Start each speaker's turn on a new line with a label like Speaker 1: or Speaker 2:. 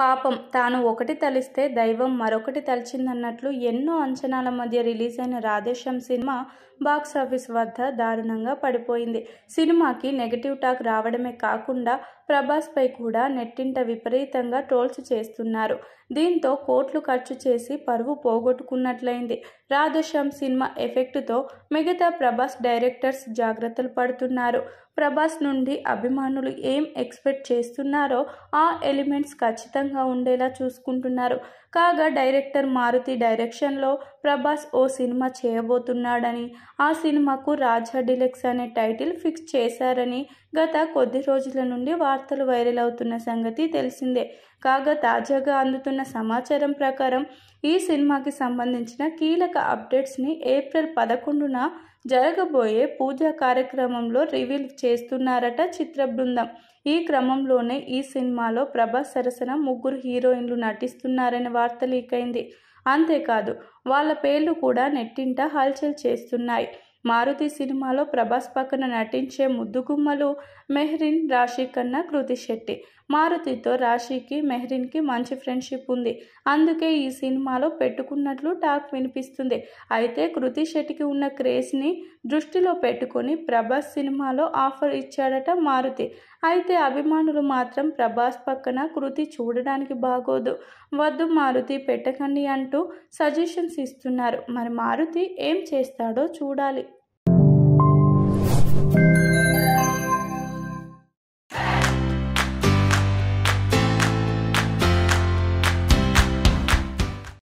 Speaker 1: పాపం తాను ఒకటి తలిస్తే దైవం మరొకటి తలిచిందన్నట్లు ఎన్నో అంచనాల మధ్య రిలీజ్ అయిన రాధేశ్యామ్ సినిమా బాక్స్ ఆఫీస్ వద్ద దారుణంగా పడిపోయింది సినిమాకి నెగటివ్ టాక్ రావడమే కాకుండా ప్రభాస్పై కూడా నెట్టింట విపరీతంగా ట్రోల్స్ చేస్తున్నారు దీంతో కోట్లు ఖర్చు చేసి పరువు పోగొట్టుకున్నట్లయింది రాధేశ్యామ్ సినిమా ఎఫెక్ట్తో మిగతా ప్రభాస్ డైరెక్టర్స్ జాగ్రత్తలు పడుతున్నారు ప్రభాస్ నుండి అభిమానులు ఏం ఎక్స్పెక్ట్ చేస్తున్నారో ఆ ఎలిమెంట్స్ ఖచ్చితంగా ఉండేలా చూసుకుంటున్నారు కాగా డైరెక్టర్ మారుతి డైరెక్షన్లో ప్రభాస్ ఓ సినిమా చేయబోతున్నాడని ఆ సినిమాకు రాజా డిలెక్స్ అనే టైటిల్ ఫిక్స్ చేశారని గత కొద్ది రోజుల నుండి వార్తలు వైరల్ అవుతున్న సంగతి తెలిసిందే కాగా తాజాగా అందుతున్న సమాచారం ప్రకారం ఈ సినిమాకి సంబంధించిన కీలక అప్డేట్స్ని ఏప్రిల్ పదకొండున జరగబోయే పూజా కార్యక్రమంలో రివీల్ చేస్తున్నారట చిత్ర బృందం ఈ క్రమంలోనే ఈ సినిమాలో ప్రభాస్ సరసన ముగ్గురు హీరోయిన్లు నటిస్తున్నారనే వార్త లీకైంది అంతేకాదు వాళ్ళ పేర్లు కూడా నెట్టింట హల్చల్ చేస్తున్నాయి మారుతి సినిమాలో ప్రభాస్ పక్కన నటించే ముద్దుగుమ్మలు మెహ్రిన్ రాశి కన్నా కృతి శెట్టి మారుతితో రాశికి మెహ్రీన్కి మంచి ఫ్రెండ్షిప్ ఉంది అందుకే ఈ సినిమాలో పెట్టుకున్నట్లు టాక్ వినిపిస్తుంది అయితే కృతి శెట్టికి ఉన్న క్రేజ్ని దృష్టిలో పెట్టుకొని ప్రభాస్ సినిమాలో ఆఫర్ ఇచ్చాడట మారుతి అయితే అభిమానులు మాత్రం ప్రభాస్ పక్కన కృతి చూడడానికి బాగోదు వద్దు మారుతి పెట్టకండి అంటూ సజెషన్స్ ఇస్తున్నారు మరి మారుతి ఏం చేస్తాడో చూడాలి